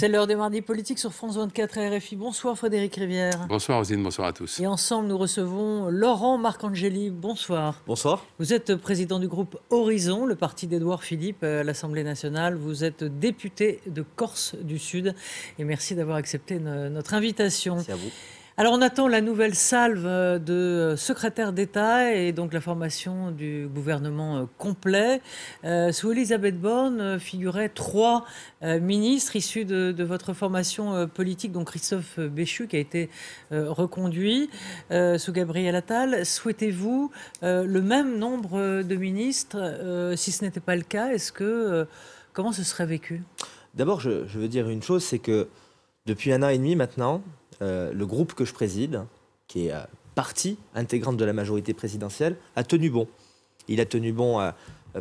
C'est l'heure des mardis politiques sur France 24 RFI. Bonsoir Frédéric Rivière. Bonsoir Rosine, bonsoir à tous. Et ensemble, nous recevons Laurent Marcangeli. Bonsoir. Bonsoir. Vous êtes président du groupe Horizon, le parti d'Edouard Philippe euh, à l'Assemblée nationale. Vous êtes député de Corse du Sud. Et merci d'avoir accepté notre invitation. Merci à vous. Alors on attend la nouvelle salve euh, de euh, secrétaire d'État et donc la formation du gouvernement euh, complet. sous Elisabeth Borne figuraient trois ministres issus de, votre formation politique, dont Christophe Béchu qui a été reconduit, sous Gabriel Attal. Souhaitez-vous le même nombre de ministres Si ce n'était pas le cas, est-ce que comment ce serait vécu D'abord, je, veux dire une chose, c'est que depuis un an et demi maintenant, euh, le groupe que je préside, qui est euh, partie intégrante de la majorité présidentielle, a tenu bon. Il a tenu bon euh,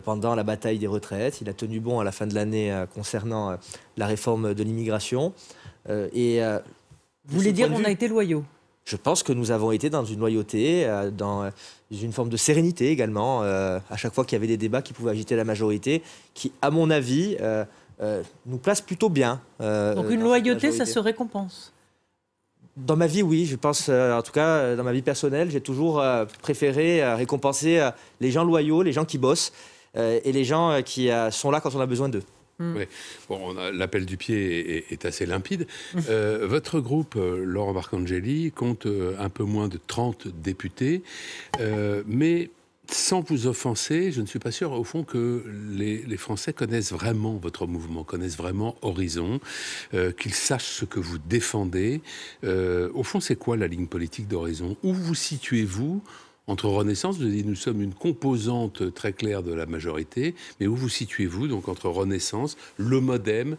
pendant la bataille des retraites, il a tenu bon à la fin de l'année concernant la réforme de l'immigration. et vous voulez dire qu'on a été loyaux je pense que nous avons été dans une loyauté, dans une forme de sérénité également, à chaque fois qu'il y avait des débats qui pouvaient agiter la majorité, qui, à mon avis, euh, nous place plutôt bien. Euh, Donc une loyauté, ça se récompense Dans ma vie, oui. Je pense, euh, en tout cas, dans ma vie personnelle, j'ai toujours préféré récompenser les gens loyaux, les gens qui bossent et les gens qui sont là quand on a besoin d'eux. Hmm. Oui. Bon, L'appel du pied est, assez limpide. Hmm. votre groupe, Laurent Marcangeli, compte un peu moins de 30 députés, mais sans vous offenser, je ne suis pas sûr au fond que les, Français connaissent vraiment votre mouvement, connaissent vraiment Horizon, euh, qu'ils sachent ce que vous défendez. Euh, au fond, c'est quoi la ligne politique d'Horizon Où vous situez-vous entre Renaissance, vous dit nous sommes une composante très claire de la majorité, mais où vous situez-vous donc entre Renaissance, le Modem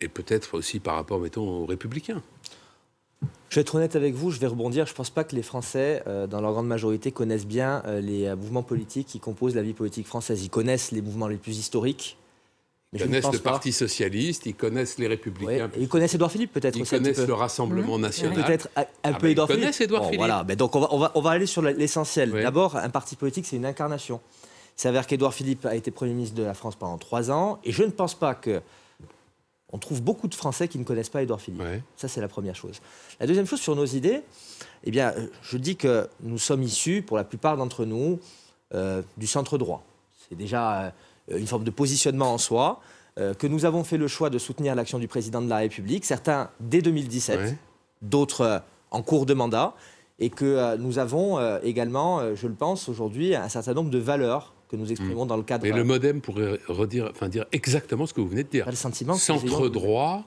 et peut-être aussi par rapport, mettons, aux Républicains je vais être honnête avec vous, je vais rebondir. Je ne pense pas que les Français, euh, dans leur grande majorité, connaissent bien euh, les euh, mouvements politiques qui composent la vie politique française. Ils connaissent les mouvements les plus historiques. Ils connaissent le Parti socialiste, ils connaissent les Républicains. ils connaissent Edouard Philippe peut-être aussi. Ils connaissent le Rassemblement national. Peut-être un, ah peu bah, ils connaissent Edouard Philippe. Voilà, donc on va, aller sur l'essentiel. D'abord, un parti politique, c'est une incarnation. Il s'avère qu'Edouard Philippe a été Premier ministre de la France pendant trois ans, et je ne pense pas que on trouve beaucoup de Français qui ne connaissent pas Édouard Philippe. Ça, c'est la première chose. La deuxième chose, sur nos idées, eh bien, je dis que nous sommes issus, pour la plupart d'entre nous, euh, du centre droit. C'est déjà euh, une forme de positionnement en soi, euh, que nous avons fait le choix de soutenir l'action du président de la République, certains dès 2017, d'autres en cours de mandat, et que nous avons également, je le pense, aujourd'hui, un certain nombre de valeurs que nous exprimons mm. dans le cadre. Mais le modem pourrait redire, enfin dire exactement ce que vous venez de dire. Pas le sentiment. Centre droit.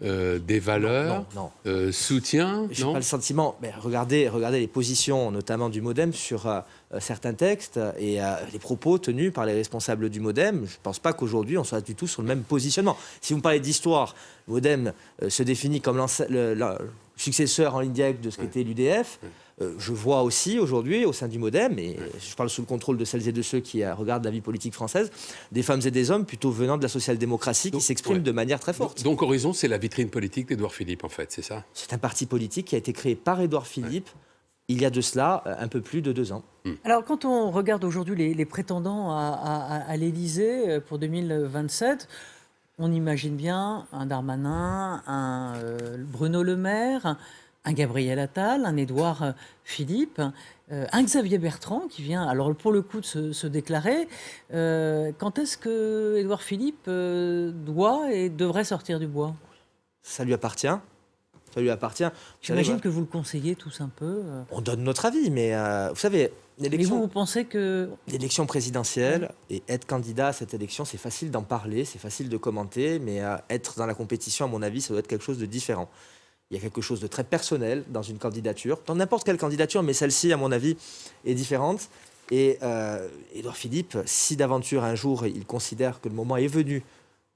Euh, des valeurs, euh, soutien... – non, non. pas le sentiment. Mais regardez, regardez les positions, notamment du MoDem, sur euh, certains textes et les propos tenus par les responsables du MoDem. Je ne pense pas qu'aujourd'hui on soit du tout sur le même positionnement. Si vous me parlez d'histoire, MoDem se définit comme le, successeur en ligne directe de ce qu'était l'UDF. Euh, je vois aussi aujourd'hui au sein du Modem, et je parle sous le contrôle de celles et de ceux qui regardent la vie politique française, des femmes et des hommes plutôt venant de la social-démocratie qui s'expriment de manière très forte. Donc, Horizon, c'est la vitrine politique d'Edouard Philippe, en fait, c'est ça C'est un parti politique qui a été créé par Édouard Philippe. il y a de cela euh, un peu plus de deux ans. Hmm. Alors quand on regarde aujourd'hui les, prétendants à, à, l'Élysée euh, pour 2027, on imagine bien un Darmanin, un Bruno Le Maire un Gabriel Attal, un Édouard euh, Philippe, euh, un Xavier Bertrand qui vient, alors pour le coup, de se, déclarer. Euh, quand est-ce que Édouard Philippe doit et devrait sortir du bois Ça lui appartient ça lui appartient. J'imagine que vous le conseillez tous un peu. On donne notre avis, mais vous savez, l'élection. Vous, pensez que. L'élection présidentielle et être candidat à cette élection, c'est facile d'en parler, c'est facile de commenter, mais être dans la compétition, à mon avis, ça doit être quelque chose de différent. Il y a quelque chose de très personnel dans une candidature, dans n'importe quelle candidature, mais celle-ci, à mon avis, est différente. Et Edouard euh, Philippe, si d'aventure un jour il considère que le moment est venu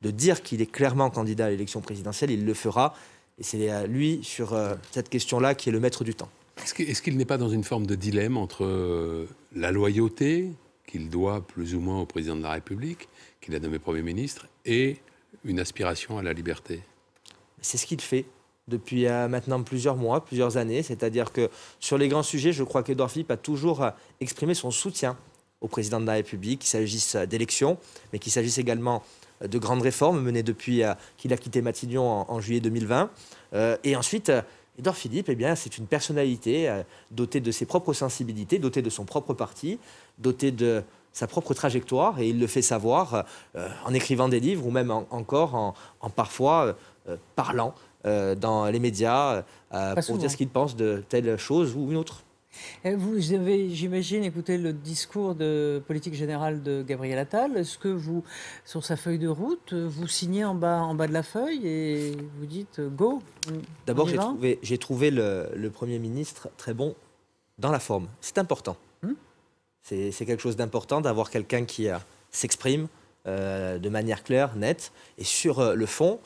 de dire qu'il est clairement candidat à l'élection présidentielle, il le fera. Et c'est à lui, sur euh, cette question-là, qui est le maître du temps. Est-ce qu'il n'est pas dans une forme de dilemme entre euh, la loyauté qu'il doit plus ou moins au président de la République, qu'il a nommé Premier ministre, et une aspiration à la liberté C'est ce qu'il fait depuis euh, maintenant plusieurs mois, plusieurs années. C'est-à-dire que sur les grands sujets, je crois qu'Edouard Philippe a toujours euh, exprimé son soutien au président de la République, qu'il s'agisse euh, d'élections, mais qu'il s'agisse également de grandes réformes menées depuis qu'il a quitté Matignon en, juillet 2020. et ensuite, Edouard Philippe, eh bien, c'est une personnalité dotée de ses propres sensibilités, dotée de son propre parti, dotée de sa propre trajectoire, et il le fait savoir en écrivant des livres ou même encore en parfois parlant euh, dans les médias euh, pour dire ce qu'ils pensent de telle chose ou une autre. Vous avez, j'imagine, écouté le discours de politique générale de Gabriel Attal. Est-ce que vous, sur sa feuille de route, vous signez en bas, en bas de la feuille et vous dites euh, go D'abord, j'ai trouvé, le, Premier ministre très bon dans la forme. C'est important. Hmm c'est, quelque chose d'important d'avoir quelqu'un qui s'exprime de manière claire, nette. Et sur le fond,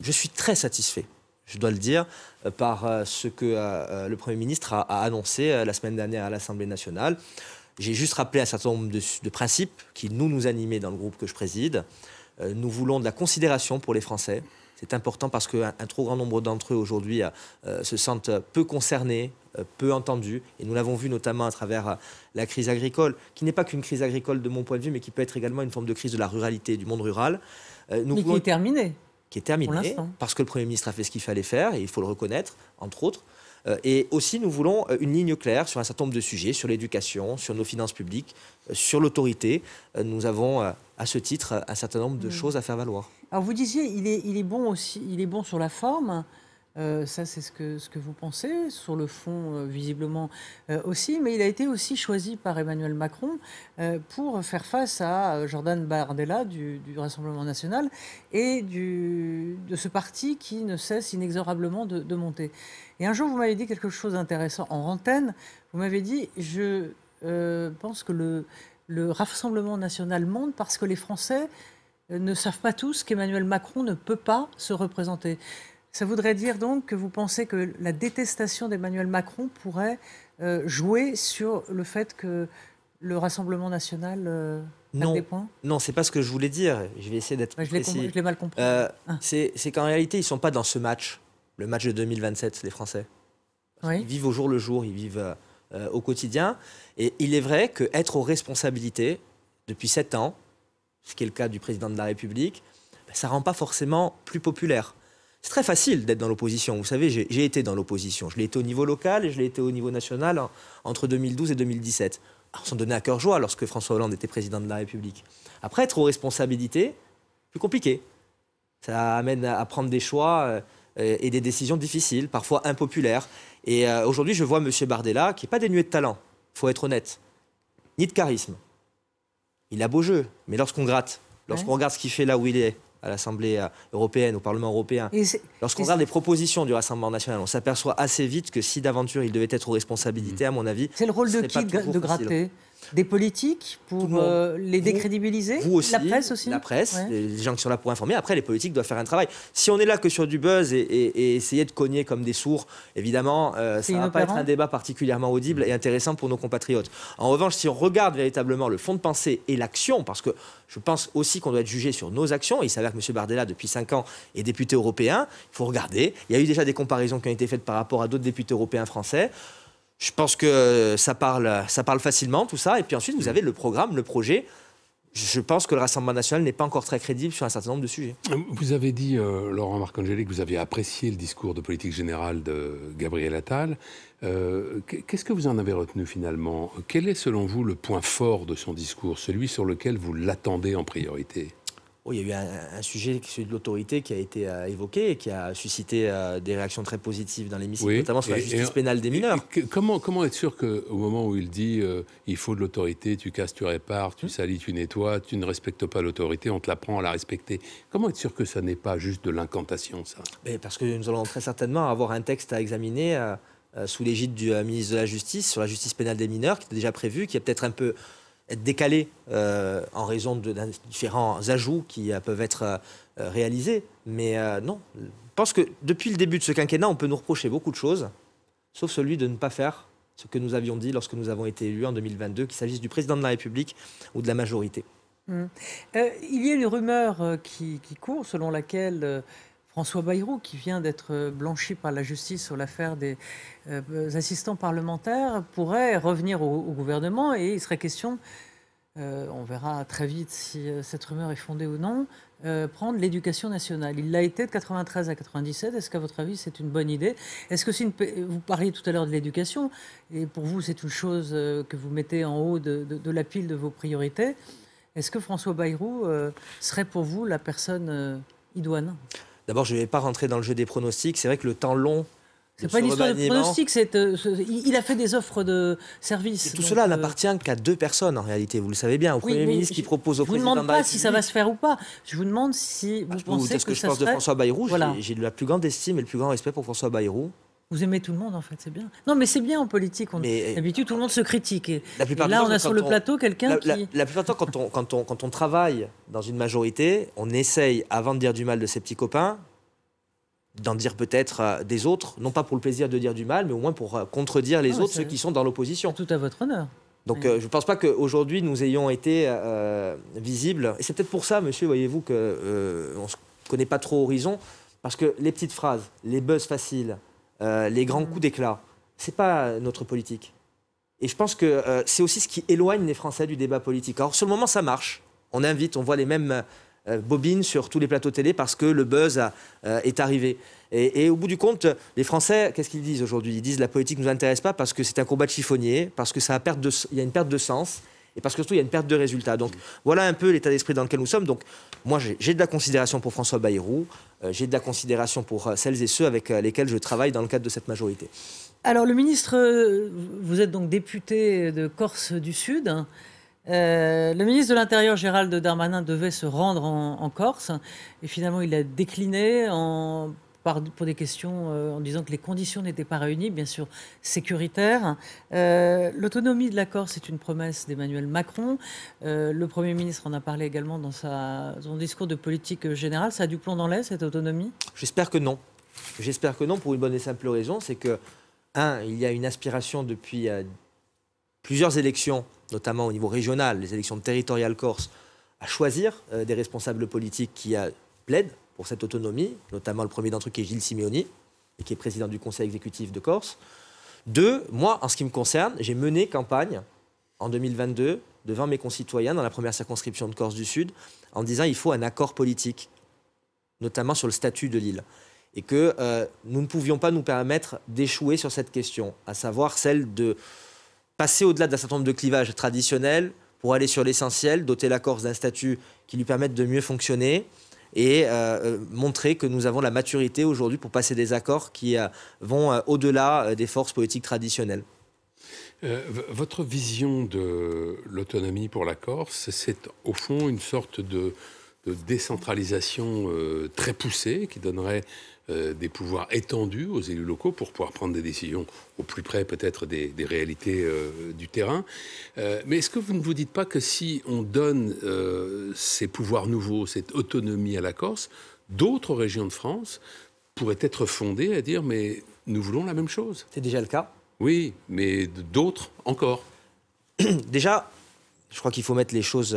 je suis très satisfait, je dois le dire, euh, par euh, ce que euh, le Premier ministre a, annoncé la semaine dernière à l'Assemblée nationale. J'ai juste rappelé un certain nombre de, principes qui nous nous animaient dans le groupe que je préside. nous voulons de la considération pour les Français. C'est important parce qu'un trop grand nombre d'entre eux aujourd'hui se sentent peu concernés, peu entendus. Et nous l'avons vu notamment à travers la crise agricole, qui n'est pas qu'une crise agricole de mon point de vue, mais qui peut être également une forme de crise de la ruralité, du monde rural. nous mais pouvons... qui qui est terminé parce que le Premier ministre a fait ce qu'il fallait faire, et il faut le reconnaître, entre autres. Euh, et aussi, nous voulons euh, une ligne claire sur un certain nombre de sujets, sur l'éducation, sur nos finances publiques, euh, sur l'autorité. Nous avons, à ce titre, un certain nombre de mm. choses à faire valoir. Alors, vous disiez, il est, il est bon aussi, il est bon sur la forme, euh, ça, c'est ce que, ce que vous pensez, sur le fond, euh, visiblement euh, aussi. Mais il a été aussi choisi par Emmanuel Macron pour faire face à Jordan Bardella du, Rassemblement national et du, de ce parti qui ne cesse inexorablement de, monter. Et un jour, vous m'avez dit quelque chose d'intéressant en antenne. Vous m'avez dit, je pense que le, le Rassemblement national monte parce que les Français ne savent pas tous qu'Emmanuel Macron ne peut pas se représenter. Ça voudrait dire donc que vous pensez que la détestation d'Emmanuel Macron pourrait euh, jouer sur le fait que le Rassemblement national euh, a des points Non, c'est pas ce que je voulais dire. Je vais essayer d'être bah, Je l'ai mal compris. Euh, ah. C'est qu'en réalité, ils ne sont pas dans ce match, le match de 2027, les Français. Ils vivent au jour le jour, ils vivent au quotidien. Et il est vrai qu'être aux responsabilités depuis sept ans, ce qui est le cas du président de la République, ben, ça rend pas forcément plus populaire. C'est très facile d'être dans l'opposition. Vous savez, j'ai été dans l'opposition. Je l'ai été au niveau local et je l'ai été au niveau national entre 2012 et 2017. Alors, ah, on s'en donnait à cœur joie lorsque François Hollande était président de la République. Après, être aux responsabilités, plus compliqué. Ça amène à prendre des choix euh, euh, et des décisions difficiles, parfois impopulaires. Et euh, aujourd'hui, je vois M. Bardella, qui n'est pas dénué de talent, il faut être honnête, ni de charisme. Il a beau jeu, mais lorsqu'on gratte, lorsqu'on regarde ce qu'il fait là où il est, à l'Assemblée euh, européenne, au Parlement européen. Lorsqu'on regarde les propositions du Rassemblement national, on s'aperçoit assez vite que si d'aventure il devait être aux responsabilités, mmh. à mon avis. C'est le rôle de qui de, de gratter des politiques pour euh, les décrédibiliser aussi, La presse aussi La presse, les gens qui sont là pour informer. Après, les politiques doivent faire un travail. Si on est là que sur du buzz et, essayer de cogner comme des sourds, évidemment, euh, ça ne va pas être un débat particulièrement audible et intéressant pour nos compatriotes. En revanche, si on regarde véritablement le fond de pensée et l'action, parce que je pense aussi qu'on doit être jugé sur nos actions, il s'avère que M. Bardella, depuis 5 ans, est député européen, il faut regarder. Il y a eu déjà des comparaisons qui ont été faites par rapport à d'autres députés européens français. Je pense que euh, ça parle, euh, ça parle facilement, tout ça. Et puis ensuite, vous mm. avez le programme, le projet. Je pense que le Rassemblement national n'est pas encore très crédible sur un certain nombre de sujets. Vous avez dit, euh, Laurent Marcangeli, que vous aviez apprécié le discours de politique générale de Gabriel Attal. Qu'est-ce que vous en avez retenu finalement Quel est selon vous le point fort de son discours, celui sur lequel vous l'attendez en priorité Oh, il y a eu un, sujet, celui de l'autorité, qui a été euh, évoqué et qui a suscité euh, des réactions très positives dans l'émission, notamment sur la justice pénale des mineurs. comment, comment être sûr qu'au moment où il dit euh, il faut de l'autorité, tu casses, tu répares, tu hum. salis, tu nettoies, tu ne respectes pas l'autorité, on te l'apprend à la respecter, comment être sûr que ça n'est pas juste de l'incantation, ça Parce que nous allons très certainement avoir un texte à examiner sous l'égide du ministre de la Justice sur la justice pénale des mineurs, qui est déjà prévu, qui est peut-être un peu être décalé euh, en raison de, différents ajouts qui euh, peuvent être euh, réalisés. Mais non, je pense que depuis le début de ce quinquennat, on peut nous reprocher beaucoup de choses, sauf celui de ne pas faire ce que nous avions dit lorsque nous avons été élus en 2022, qu'il s'agisse du président de la République ou de la majorité. Hum. il y a une rumeur qui, qui, court selon laquelle François Bayrou, qui vient d'être euh, blanchi par la justice sur l'affaire des euh, assistants parlementaires, pourrait revenir au, gouvernement et il serait question, euh, on verra très vite si cette rumeur est fondée ou non, prendre l'éducation nationale. Il l'a été de 93 à 97. Est-ce qu'à votre avis, c'est une bonne idée Est-ce que Vous parliez tout à l'heure de l'éducation, et pour vous, c'est une chose que vous mettez en haut de la pile de vos priorités. Est-ce que François Bayrou serait pour vous la personne idoine D'abord, je ne vais pas rentrer dans le jeu des pronostics. C'est vrai que le temps long. C'est pas une histoire de pronostics. Euh, il a fait des offres de services. tout cela euh, n'appartient qu'à deux personnes en réalité, vous le savez bien, au Premier ministre qui propose au la République... Je ne vous demande pas si ça va se faire ou pas. Je vous demande si vous ah, pensez que, je pense de François Bayrou. J'ai de la plus grande estime et le plus grand respect pour François Bayrou. Vous aimez tout le monde, en fait, c'est bien. Non, mais c'est bien en politique. On... Euh, d'habitude, tout le monde se critique. la plupart là, on a sur le plateau quelqu'un qui. La, plupart du temps, quand on, travaille dans une majorité, on essaye, avant de dire du mal de ses petits copains, d'en dire peut-être euh, des autres, non pas pour le plaisir de dire du mal, mais au moins pour euh, contredire les ah autres, ceux qui sont dans l'opposition. Tout à votre honneur. Donc je ne pense pas qu'aujourd'hui nous ayons été visibles. Et c'est peut-être pour ça, monsieur, voyez-vous, qu'on euh, ne connaît pas trop Horizon. Parce que les petites phrases, les buzz faciles, euh, les grands coups d'éclat. n'est pas notre politique. Et je pense que euh, c'est aussi ce qui éloigne les Français du débat politique. Or, sur le moment, ça marche. On invite, on voit les mêmes euh, bobines sur tous les plateaux télé parce que le buzz est arrivé. Et, au bout du compte, les Français, qu'est-ce qu'ils disent aujourd'hui Ils disent la politique ne nous intéresse pas parce que c'est un combat de chiffonnier, parce que y a une perte de sens et parce que surtout, il y a une perte de résultats. Donc, voilà un peu l'état d'esprit dans lequel nous sommes. Donc, moi, j'ai de la considération pour François Bayrou, euh, j'ai de la considération pour euh, celles et ceux avec euh, lesquels je travaille dans le cadre de cette majorité. Alors, le ministre, vous êtes donc député de Corse du Sud. le ministre de l'Intérieur, Gérald Darmanin, devait se rendre en, en, Corse et finalement il a décliné en pour des questions euh, en disant que les conditions n'étaient pas réunies, bien sûr sécuritaires. Euh, l'autonomie de la Corse est une promesse d'Emmanuel Macron. Euh, le Premier ministre en a parlé également dans sa, son discours de politique générale. Ça a du plomb dans l'aise, cette autonomie J'espère que non. J'espère que non, pour une bonne et simple raison, c'est que, un, il y a une aspiration depuis plusieurs élections, notamment au niveau régional, les élections territoriales corse, à choisir des responsables politiques qui plaident pour cette autonomie, notamment le premier d'entre eux qui est Gilles Simeoni, qui est président du conseil exécutif de Corse. Deux, moi, en ce qui me concerne, j'ai mené campagne en 2022 devant mes concitoyens dans la première circonscription de Corse du Sud en disant qu'il faut un accord politique, notamment sur le statut de l'île, et que euh, nous ne pouvions pas nous permettre d'échouer sur cette question, à savoir celle de passer au-delà d'un certain nombre de clivages traditionnels pour aller sur l'essentiel, doter la Corse d'un statut qui lui permette de mieux fonctionner, et euh, euh, montrer que nous avons la maturité aujourd'hui pour passer des accords qui euh, vont au-delà des forces politiques traditionnelles. votre vision de l'autonomie pour la Corse, c'est au fond une sorte de décentralisation très poussée qui donnerait euh, des pouvoirs étendus aux élus locaux pour pouvoir prendre des décisions au plus près peut-être des, réalités euh, du terrain. Euh, mais est-ce que vous ne vous dites pas que si on donne ces pouvoirs nouveaux, cette autonomie à la Corse, d'autres régions de France pourraient être fondées à dire mais nous voulons la même chose C'est déjà le cas. Oui, mais d'autres encore. déjà, je crois qu'il faut mettre les choses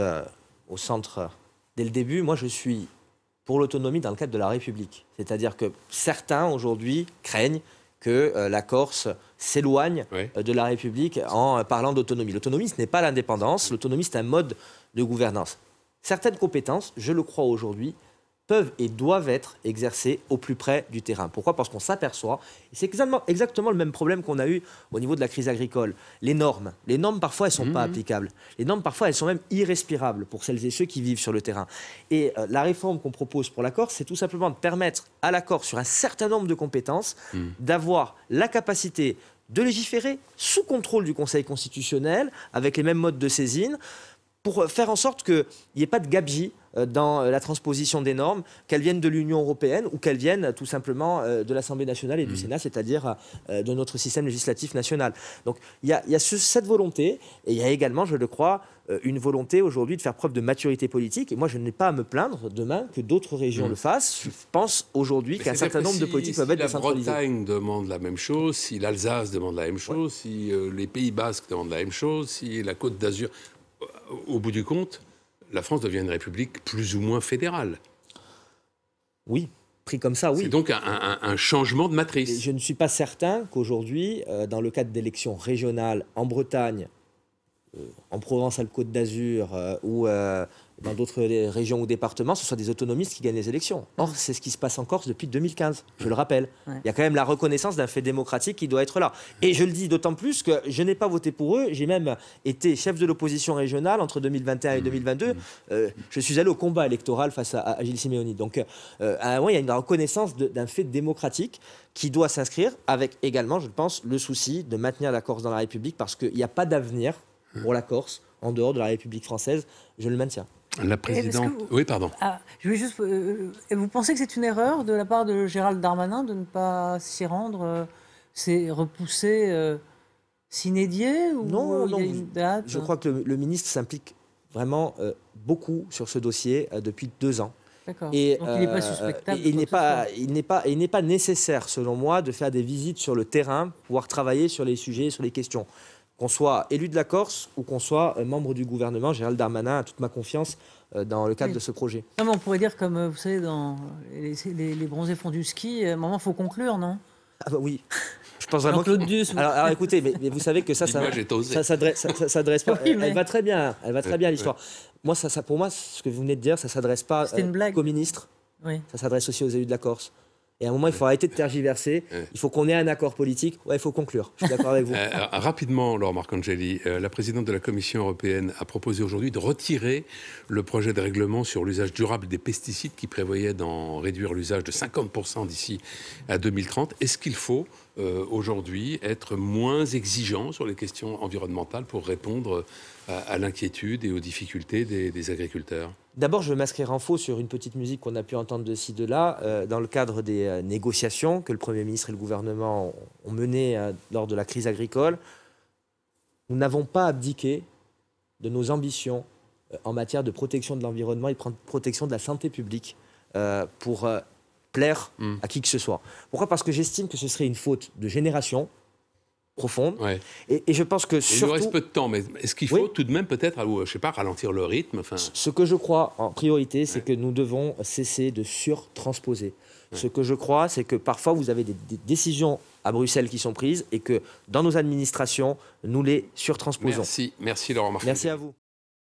au centre dès le début. Moi, je suis pour l'autonomie dans le cadre de la République. C'est-à-dire que certains aujourd'hui craignent que euh, la Corse s'éloigne euh, de la République en euh, parlant d'autonomie. L'autonomie, ce n'est pas l'indépendance, l'autonomie, c'est un mode de gouvernance. Certaines compétences, je le crois aujourd'hui, peuvent et doivent être exercés au plus près du terrain. Pourquoi Parce qu'on s'aperçoit, c'est exactement, le même problème qu'on a eu au niveau de la crise agricole, les normes. Les normes, parfois, elles ne sont pas mmh. applicables. Les normes, parfois, elles sont même irrespirables pour celles et ceux qui vivent sur le terrain. Et euh, la réforme qu'on propose pour l'accord, c'est tout simplement de permettre à l'accord, sur un certain nombre de compétences, mmh. d'avoir la capacité de légiférer sous contrôle du Conseil constitutionnel, avec les mêmes modes de saisine, pour euh, faire en sorte qu'il n'y ait pas de gabegie euh, dans euh, la transposition des normes, qu'elles viennent de l'Union européenne ou qu'elles viennent tout simplement de l'Assemblée nationale et du mmh. Sénat, c'est-à-dire de notre système législatif national. Donc il y a, cette volonté et il y a également, je le crois, une volonté aujourd'hui de faire preuve de maturité politique. Et moi, je n'ai pas à me plaindre demain que d'autres régions mmh. le fassent. Je pense aujourd'hui qu'un certain nombre de politiques peuvent être décentralisées. Si la Bretagne demande la même chose, si l'Alsace demande la même chose, si les Pays Basques demandent la même chose, si la Côte d'Azur au bout du compte, la France devient une république plus ou moins fédérale. Oui, pris comme ça, oui. C'est donc un, changement de matrice. je ne suis pas certain qu'aujourd'hui, euh, dans le cadre d'élections régionales en Bretagne, euh, en Provence-Alpes-Côte d'Azur euh, ou dans d'autres régions ou départements, ce soit des autonomistes qui gagnent les élections. Or, c'est ce qui se passe en Corse depuis 2015, je le rappelle. Il y a quand même la reconnaissance d'un fait démocratique qui doit être là. Et je le dis d'autant plus que je n'ai pas voté pour eux, j'ai même été chef de l'opposition régionale entre 2021 et 2022. Mmh. Euh, je suis allé au combat électoral face à, Gilles Simeoni. Donc, euh, euh, à un moment, il y a une reconnaissance d'un fait démocratique qui doit s'inscrire avec également, je pense, le souci de maintenir la Corse dans la République parce qu'il n'y a pas d'avenir pour la Corse en dehors de la République française. Je le maintiens. La présidente. Oui, pardon. Ah, je euh, vous pensez que c'est une erreur de la part de Gérald Darmanin de ne pas s'y rendre C'est euh, repousser, euh, s'inédier ou non, Je crois que le, ministre s'implique vraiment beaucoup sur ce dossier depuis deux ans. Et, Donc, il n'est pas il n'est pas, pas, nécessaire, selon moi, de faire des visites sur le terrain, pouvoir travailler sur les sujets, sur les questions qu'on soit élu de la Corse ou qu'on soit euh, membre du gouvernement. Gérald Darmanin a toute ma confiance euh, dans le cadre de ce projet. on pourrait dire, comme euh, vous savez, dans les, bronzés font du ski, moment, il faut conclure, non ah bah oui. Je pense vraiment. Que... alors, alors, écoutez, mais, vous savez que ça, ça, ça, s'adresse, ça, pas. Elle va très bien, elle va très bien l'histoire. Moi, ça, ça, pour moi, ce que vous venez de dire, ça s'adresse pas au ministre. ministres. Ça s'adresse aussi aux élus de la Corse. Et à un moment, il faut arrêter de tergiverser. Il faut qu'on ait un accord politique. il faut conclure. Je suis d'accord avec vous. Euh, rapidement, Laure Marcangeli, euh, la présidente de la Commission européenne a proposé aujourd'hui de retirer le projet de règlement sur l'usage durable des pesticides qui prévoyait d'en réduire l'usage de 50% d'ici à 2030. Est-ce qu'il faut euh, aujourd'hui être moins exigeant sur les questions environnementales pour répondre à, l'inquiétude et aux difficultés des agriculteurs D'abord, je veux m'inscrire en faux sur une petite musique qu'on a pu entendre de ci, de là, euh, dans le cadre des euh, négociations que le Premier ministre et le gouvernement ont menées euh, lors de la crise agricole. Nous n'avons pas abdiqué de nos ambitions en matière de protection de l'environnement et de protection de la santé publique pour plaire mmh. à qui que ce soit. Pourquoi Parce que j'estime que ce serait une faute de génération profonde. Et, je pense que surtout... Il nous reste peu de temps, mais est-ce qu'il faut tout de même peut-être, euh, je sais pas, ralentir le rythme Ce que je crois en priorité, c'est que nous devons cesser de surtransposer. Ce que je crois, c'est que parfois vous avez des, décisions à Bruxelles qui sont prises et que dans nos administrations, nous les surtransposons. Merci, merci Laurent Martin. Merci à vous.